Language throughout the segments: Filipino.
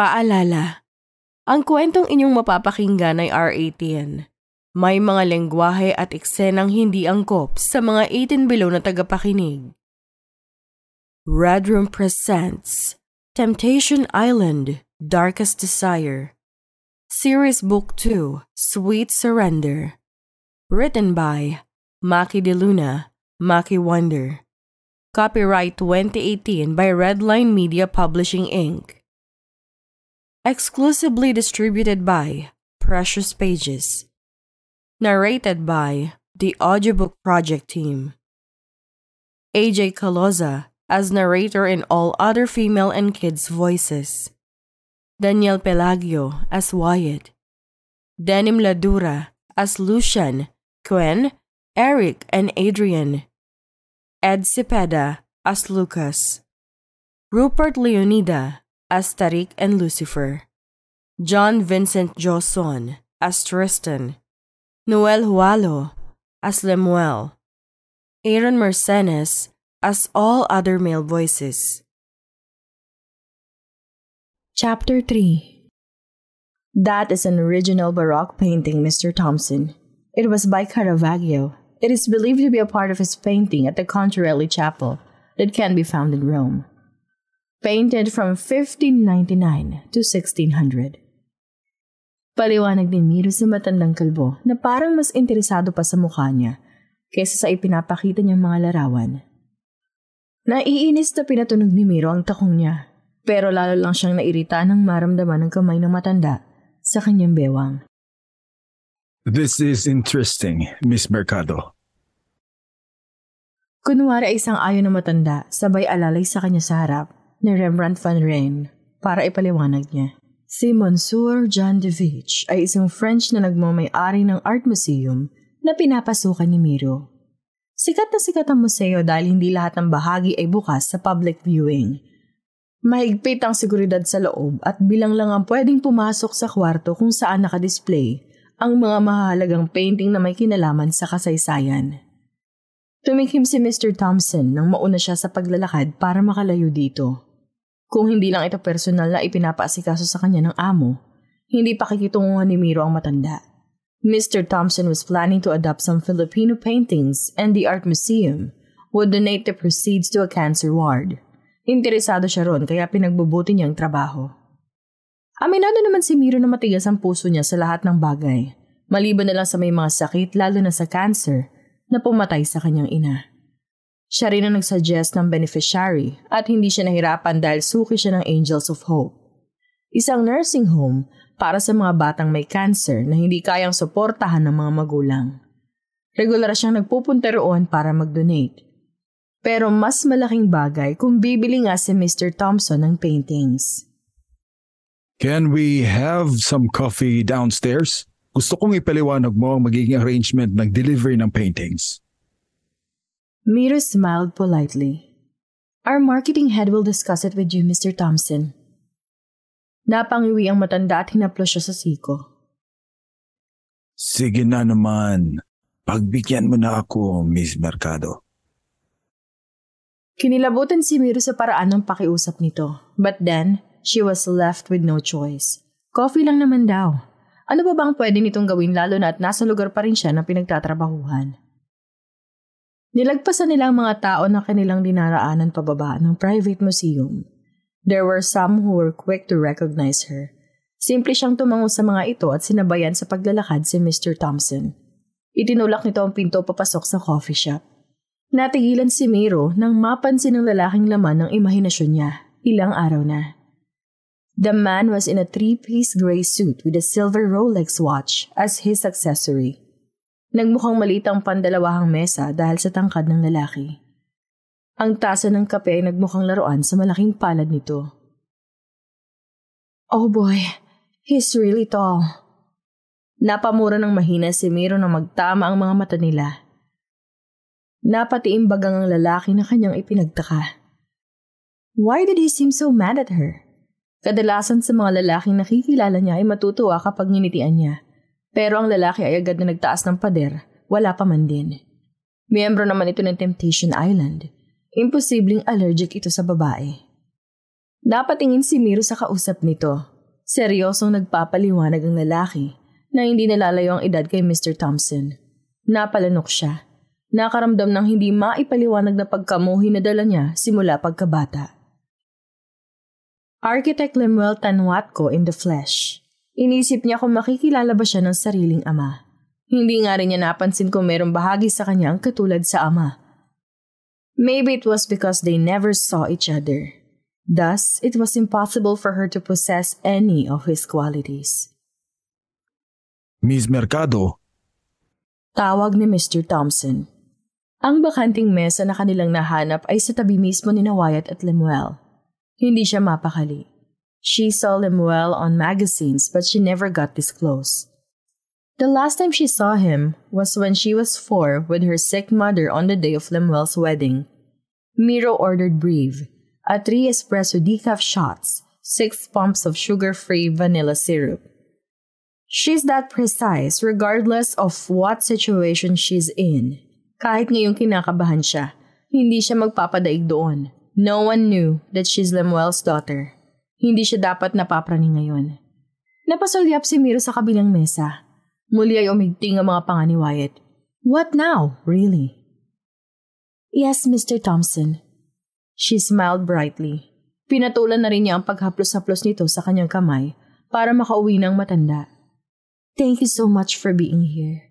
Paalala, ang kwentong inyong mapapakinggan ay R18. May mga lengguwahe at eksenang hindi angkop sa mga 18 below na tagapakinig. Red Room presents Temptation Island, Darkest Desire. Series Book 2, Sweet Surrender. Written by Maki De Luna, Maki Wonder. Copyright 2018 by Redline Media Publishing Inc. Exclusively distributed by Precious Pages. Narrated by the Audiobook Project team. AJ Caloza as narrator in all other female and kids' voices. Daniel Pelagio as Wyatt. Denim Ladura as Lucian, Quinn, Eric, and Adrian. Ed Cepeda as Lucas. Rupert Leonida as and Lucifer, John Vincent Joson as Tristan, Noel Hualo as Lemuel, Aaron Mercedes as all other male voices. Chapter 3 That is an original Baroque painting, Mr. Thompson. It was by Caravaggio. It is believed to be a part of his painting at the Contarelli Chapel that can be found in Rome. painted from 1599 to 1600. Paliwanag ni Miro sa matandang kalbo na parang mas interesado pa sa mukha niya kaysa sa ipinapakita niyang mga larawan. Naiinis na pinatunog ni Miro ang takong niya pero lalo lang siyang nairita nang maramdaman ng kamay ng matanda sa kanyang bewang. This is interesting, Miss Mercado. Kunwari ay isang ayo na matanda, sabay alalay sa kanya sa harap ni Rembrandt van Rijn para ipaliwanag niya. Si Monsieur John Devich ay isang French na nagmamay-ari ng art museum na pinapasukan ni Miro. Sikat na sikat ang museo dahil hindi lahat ng bahagi ay bukas sa public viewing. Mahigpit ang seguridad sa loob at bilang lang ang pwedeng pumasok sa kwarto kung saan nakadisplay ang mga mahalagang painting na may kinalaman sa kasaysayan. Tumikim si Mr. Thompson nang mauna siya sa paglalakad para makalayo dito. Kung hindi lang ito personal na ipinapaasikaso sa kanya ng amo, hindi pakikitunguhan ni Miro ang matanda. Mr. Thompson was planning to adopt some Filipino paintings and the art museum would donate the proceeds to a cancer ward. Interesado siya ron kaya pinagbubuti niya ang trabaho. Aminado naman si Miro na matigas ang puso niya sa lahat ng bagay, maliban na lang sa may mga sakit lalo na sa cancer na pumatay sa kanyang ina. Siya rin ang nagsuggest ng beneficiary at hindi siya nahirapan dahil suki siya ng Angels of Hope. Isang nursing home para sa mga batang may cancer na hindi kayang suportahan ng mga magulang. Regular siyang nagpupunta roon para mag-donate. Pero mas malaking bagay kung bibili nga si Mr. Thompson ng paintings. Can we have some coffee downstairs? Gusto kong ipaliwanag mo ang magiging arrangement ng delivery ng paintings. Mira smiled politely. Our marketing head will discuss it with you, Mr. Thompson. Napangiwi ang matanda at hinaplo siya sa siko. Sige na naman. Pagbigyan mo na ako, Miss Mercado. Kinilabutan si Miro sa paraan ng pakiusap nito. But then, she was left with no choice. Coffee lang naman daw. Ano ba bang pwede nitong gawin lalo na at nasa lugar pa rin siya na pinagtatrabahuhan? Nilagpasan nila ang mga tao na kanilang dinaraanan pababa ng private museum. There were some who were quick to recognize her. Simple siyang tumango sa mga ito at sinabayan sa paglalakad si Mr. Thompson. Itinulak nito ang pinto papasok sa coffee shop. Natigilan si Miro nang mapansin ng lalaking laman ng imahinasyon niya ilang araw na. The man was in a three-piece gray suit with a silver Rolex watch as his accessory. Nagmukhang maliit ang pandalawahang mesa dahil sa tangkad ng lalaki. Ang tasa ng kape ay nagmukhang laruan sa malaking palad nito. Oh boy, he's really tall. Napamura ng mahina si Miro na magtama ang mga mata nila. Napatiimbagang ang lalaki na kanyang ipinagtaka. Why did he seem so mad at her? Kadalasan sa mga lalaking nakikilala niya ay matutuwa kapag nginitian niya. Pero ang lalaki ay agad na nagtaas ng pader, wala pa man din. Miyembro naman ito ng Temptation Island. Imposibleng allergic ito sa babae. Napatingin si Miro sa kausap nito. Seryosong nagpapaliwanag ang lalaki na hindi nalalayo ang edad kay Mr. Thompson. Napalanok siya. Nakaramdam ng hindi maipaliwanag na pagkamuhi na dala niya simula pagkabata. Architect Lemuel Tanwatko in the flesh. Inisip niya kung makikilala ba siya ng sariling ama. Hindi nga rin niya napansin kung mayroong bahagi sa kanya ang katulad sa ama. Maybe it was because they never saw each other. Thus, it was impossible for her to possess any of his qualities. Miss Mercado. Tawag ni Mr. Thompson. Ang bakanting mesa na kanilang nahanap ay sa tabi mismo ni Nawayat at Lemuel. Hindi siya mapakali. She saw Lemuel on magazines, but she never got this close. The last time she saw him was when she was four with her sick mother on the day of Lemuel's wedding. Miro ordered Breve, a three espresso decaf shots, six pumps of sugar-free vanilla syrup. She's that precise regardless of what situation she's in. Kahit ngayong kinakabahan siya, hindi siya magpapadaig doon. No one knew that she's Lemuel's daughter. Hindi siya dapat napapraning ngayon. Napasulyap si Miro sa kabilang mesa. Muli ay umigting ang mga panga ni Wyatt. What now, really? Yes, Mr. Thompson. She smiled brightly. Pinatulan na rin niya ang paghaplos-haplos nito sa kanyang kamay para makauwi ng matanda. Thank you so much for being here.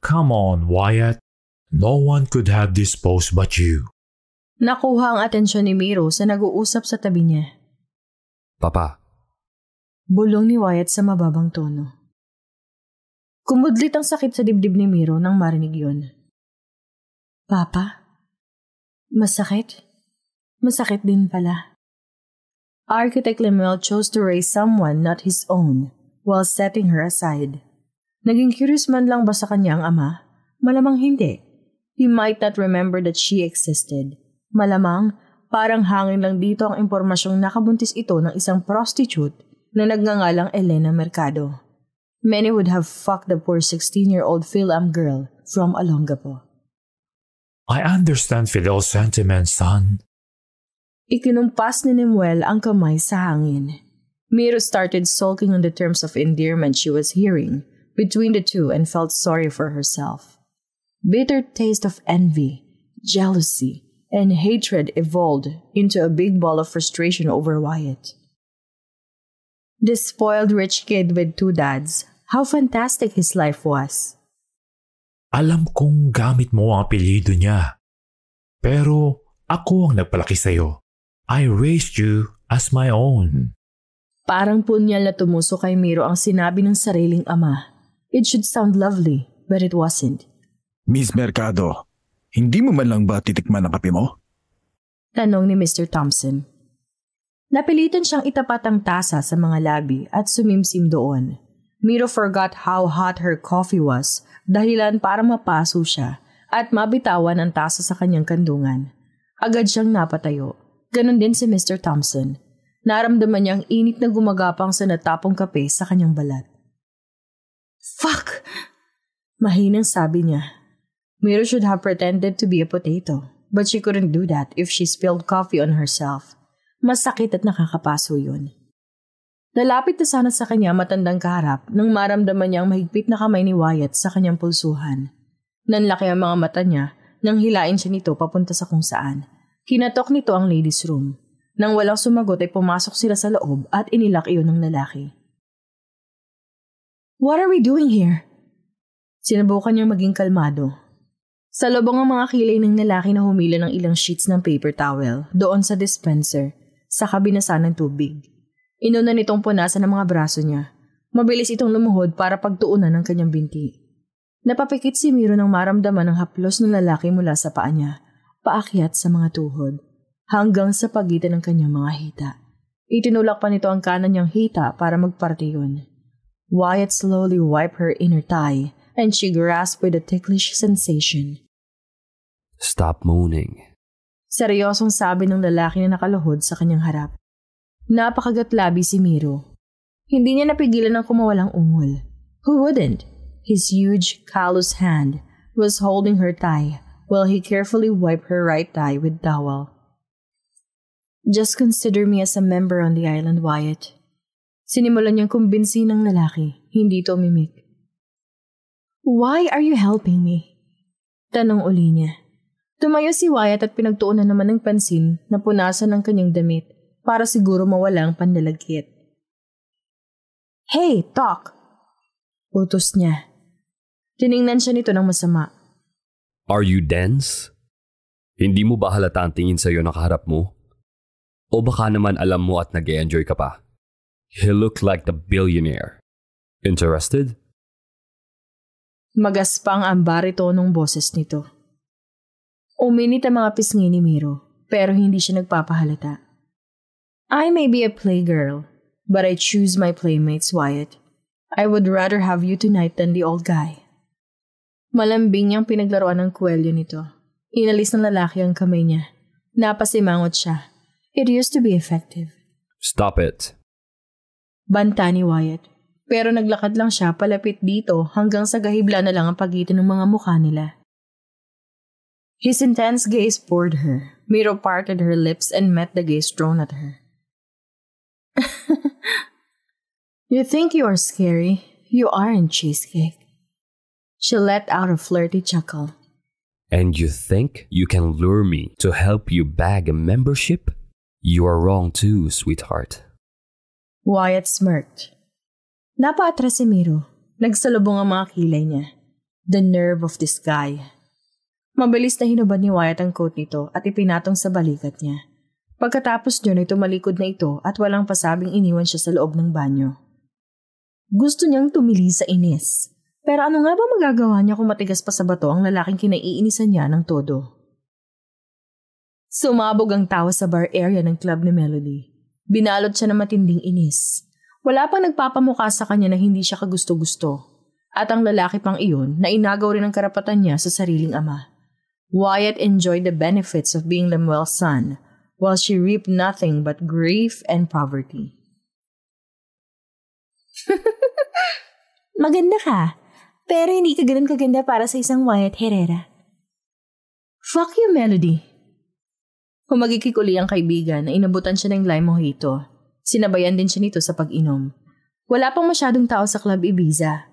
Come on, Wyatt. No one could have this post but you. Nakuha ang atensyon ni Miro sa nag-uusap sa tabi niya. Papa. Bulong ni Wyatt sa mababang tono. Kumudlit ang sakit sa dibdib ni Miro nang marinig yun. Papa? Masakit? Masakit din pala. Architect Lemuel chose to raise someone not his own while setting her aside. Naging curious man lang ba sa kanya ang ama? Malamang hindi. He might not remember that she existed Malamang, parang hangin lang dito ang impormasyong nakabuntis ito ng isang prostitute na nagngangalang Elena Mercado. Many would have fucked the poor 16-year-old Philam girl from Alongapo. I understand Fidel's sentiments, son. Ikinumpas ni Nemuel ang kamay sa hangin. Miro started sulking on the terms of endearment she was hearing between the two and felt sorry for herself. Bitter taste of envy, jealousy, and hatred evolved into a big ball of frustration over Wyatt. This spoiled rich kid with two dads, how fantastic his life was. Alam kong gamit mo ang apelyido niya. Pero ako ang nagpalaki sa'yo. I raised you as my own. Parang punyal na tumuso kay Miro ang sinabi ng sariling ama. It should sound lovely, but it wasn't. Miss Mercado, hindi mo man lang ba titikman ang kape mo? Tanong ni Mr. Thompson. Napilitan siyang itapat ang tasa sa mga labi at sumimsim doon. Miro forgot how hot her coffee was, dahilan para mapaso siya at mabitawan ang tasa sa kanyang kandungan. Agad siyang napatayo. Ganon din si Mr. Thompson. Naramdaman niyang init na gumagapang sa natapong kape sa kanyang balat. Fuck! Mahinang sabi niya Mira should have pretended to be a potato, but she couldn't do that if she spilled coffee on herself. Masakit at nakakapaso yun. Nalapit na sana sa kanya matandang karap nang maramdaman niya ang mahigpit na kamay ni Wyatt sa kanyang pulsuhan. Nanlaki ang mga mata niya nang hilain siya nito papunta sa kung saan. Kinatok nito ang ladies' room. Nang walang sumagot ay pumasok sila sa loob at inilak iyon ng lalaki. What are we doing here? Sinubukan niyang maging kalmado sa lubong ang mga kilay ng lalaki na humila ng ilang sheets ng paper towel doon sa dispenser, sa kabinasa ng tubig. Inuna nitong punasan ang mga braso niya. Mabilis itong lumuhod para pagtuunan ng kanyang binti. Napapikit si Miro nang maramdaman ang haplos ng lalaki mula sa paa niya, paakyat sa mga tuhod, hanggang sa pagitan ng kanyang mga hita. Itinulak pa nito ang kanan niyang hita para magpartiyon. Wyatt slowly wiped her inner thigh and she grasped with a ticklish sensation. Stop mooning. Seryosong sabi ng lalaki na nakaluhod sa kanyang harap. Napakagatlabi si Miro. Hindi niya napigilan ang kumawalang ungol. Who wouldn't? His huge, callous hand was holding her thigh while he carefully wiped her right thigh with towel. Just consider me as a member on the island, Wyatt. Sinimulan niyang kumbinsi ng lalaki, hindi tumimik. Why are you helping me? Tanong uli niya. Tumayo si Wyatt at pinagtuunan naman ng pansin na punasan ng kanyang damit para siguro mawala ang panlalagkit. Hey, talk! Utos niya. Tiningnan siya nito ng masama. Are you dense? Hindi mo ba halata ang tingin sa'yo nakaharap mo? O baka naman alam mo at nag enjoy ka pa? He looked like the billionaire. Interested? Magaspang ang baritonong boses nito. Uminit ang mga pisngi ni Miro, pero hindi siya nagpapahalata. I may be a playgirl, but I choose my playmates, Wyatt. I would rather have you tonight than the old guy. Malambing niyang pinaglaruan ng kwelyo nito. Inalis ng lalaki ang kamay niya. Napasimangot siya. It used to be effective. Stop it. Banta ni Wyatt. Pero naglakad lang siya palapit dito hanggang sa gahibla na lang ang pagitan ng mga mukha nila. His intense gaze bored her. Miro parted her lips and met the gaze thrown at her. you think you are scary. You aren't cheesecake. She let out a flirty chuckle. And you think you can lure me to help you bag a membership? You are wrong too, sweetheart. Wyatt smirked. Napaatras si Miro. Nagsalubong ang mga kilay niya. The nerve of this guy. Mabilis na hinubad ni Wyatt ang coat nito at ipinatong sa balikat niya. Pagkatapos yun ay tumalikod na ito at walang pasabing iniwan siya sa loob ng banyo. Gusto niyang tumili sa inis. Pero ano nga ba magagawa niya kung matigas pa sa bato ang lalaking kinaiinisan niya ng todo? Sumabog ang tawa sa bar area ng club ni Melody. Binalot siya ng matinding inis. Wala pang nagpapamukha sa kanya na hindi siya kagusto-gusto. At ang lalaki pang iyon na inagaw rin ang karapatan niya sa sariling ama. Wyatt enjoyed the benefits of being Lemuel's son, while she reaped nothing but grief and poverty. Maganda ka, pero hindi ka ganun kaganda para sa isang Wyatt Herrera. Fuck you, Melody. Humagikik uli ang kaibigan na inabutan siya ng lime mojito Sinabayan din siya nito sa pag-inom. Wala pang masyadong tao sa Club Ibiza.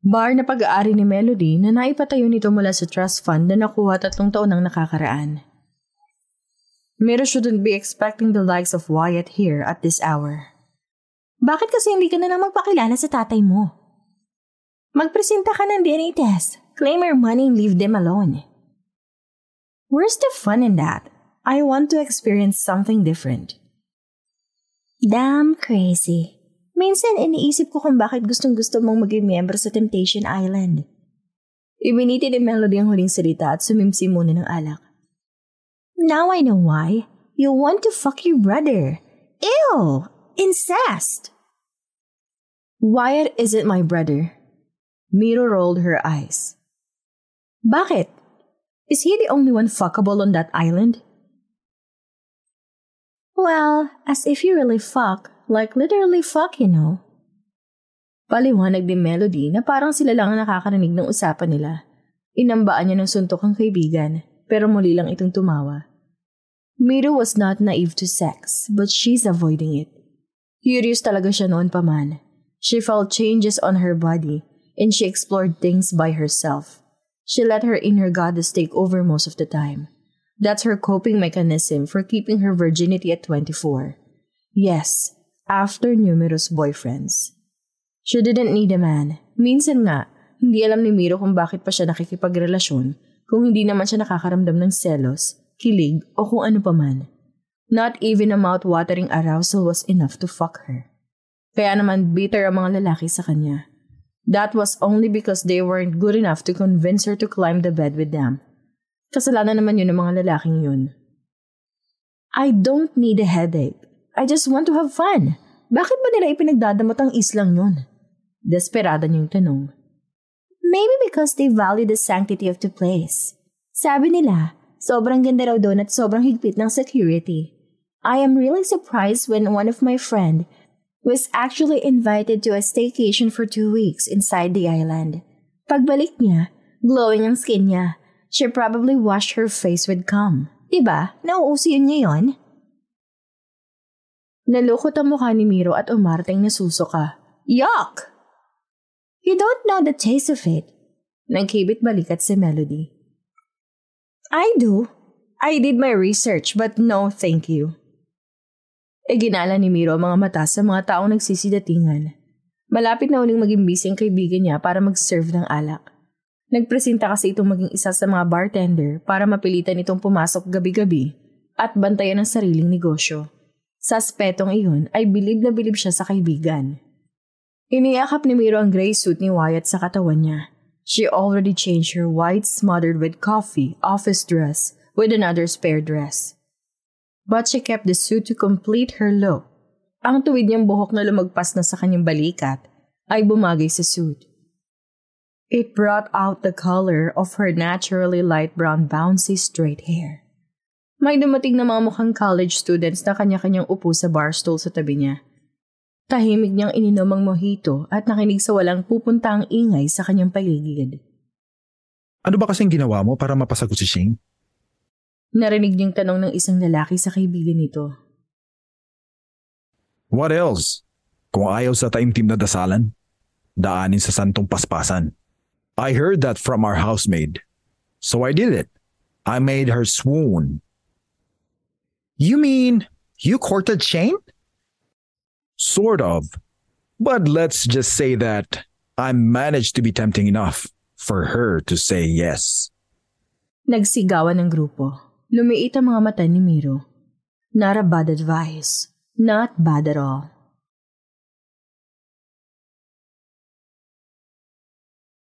Bar na pag-aari ni Melody na naipatayo nito mula sa trust fund na nakuha tatlong taon ang nakakaraan. Mira shouldn't be expecting the likes of Wyatt here at this hour. Bakit kasi hindi ka na lang magpakilala sa tatay mo? Magpresenta ka ng DNA test. Claim your money and leave them alone. Where's the fun in that? I want to experience something different. Damn crazy. Minsan iniisip ko kung bakit gustong gusto mong maging miyembro sa Temptation Island. Ibiniti ni Melody ang huling salita at sumimsi muna ng alak. Now I know why. You want to fuck your brother. Ew! Incest! Wyatt isn't my brother. Miro rolled her eyes. Bakit? Is he the only one fuckable on that island? Well, as if you really fuck. Like literally fuck, you know. Paliwanag ni Melody na parang sila lang ang nakakarinig ng usapan nila. Inambaan niya ng suntok ang kaibigan, pero muli lang itong tumawa. Miru was not naive to sex, but she's avoiding it. Curious talaga siya noon pa man. She felt changes on her body, and she explored things by herself. She let her inner goddess take over most of the time. That's her coping mechanism for keeping her virginity at 24. Yes, after numerous boyfriends. She didn't need a man. Minsan nga, hindi alam ni Miro kung bakit pa siya nakikipagrelasyon kung hindi naman siya nakakaramdam ng selos, kilig o kung ano paman. Not even a mouth-watering arousal was enough to fuck her. Kaya naman bitter ang mga lalaki sa kanya. That was only because they weren't good enough to convince her to climb the bed with them. Kasalanan naman yun ng mga lalaking yun. I don't need a headache. I just want to have fun. Bakit ba nila ipinagdadamot ang islang yun? Desperada niyong tanong. Maybe because they value the sanctity of the place. Sabi nila, sobrang ganda raw doon at sobrang higpit ng security. I am really surprised when one of my friend was actually invited to a staycation for two weeks inside the island. Pagbalik niya, glowing ang skin niya She probably washed her face with cum. Diba? Nauuso yun niya yun? Nalukot ang mukha ni Miro at umarteng nasusuka. Yuck! You don't know the taste of it. Nagkibit balikat si Melody. I do. I did my research but no thank you. Iginala ni Miro ang mga mata sa mga taong nagsisidatingan. Malapit na uling maging busy ang kaibigan niya para mag-serve ng alak. Nagpresenta kasi itong maging isa sa mga bartender para mapilitan itong pumasok gabi-gabi at bantayan ang sariling negosyo. Sa aspetong iyon ay bilib na bilib siya sa kaibigan. Iniyakap ni Miro ang gray suit ni Wyatt sa katawan niya. She already changed her white smothered with coffee office dress with another spare dress. But she kept the suit to complete her look. Ang tuwid niyang buhok na lumagpas na sa kanyang balikat ay bumagay sa suit. It brought out the color of her naturally light brown bouncy straight hair. May dumating na mga mukhang college students na kanya-kanyang upo sa bar stool sa tabi niya. Tahimik niyang ininom ang mojito at nakinig sa walang pupunta ang ingay sa kanyang paligid. Ano ba kasing ginawa mo para mapasagot si Shane? Narinig niyang tanong ng isang lalaki sa kaibigan nito. What else? Kung ayaw sa taimtim na dasalan, daanin sa santong paspasan. I heard that from our housemaid. So I did it. I made her swoon. You mean you courted Shane? Sort of. But let's just say that I managed to be tempting enough for her to say yes. Nagsigawan ng grupo. Lumiit ang mga mata ni Miro. Not a bad advice. Not bad at all.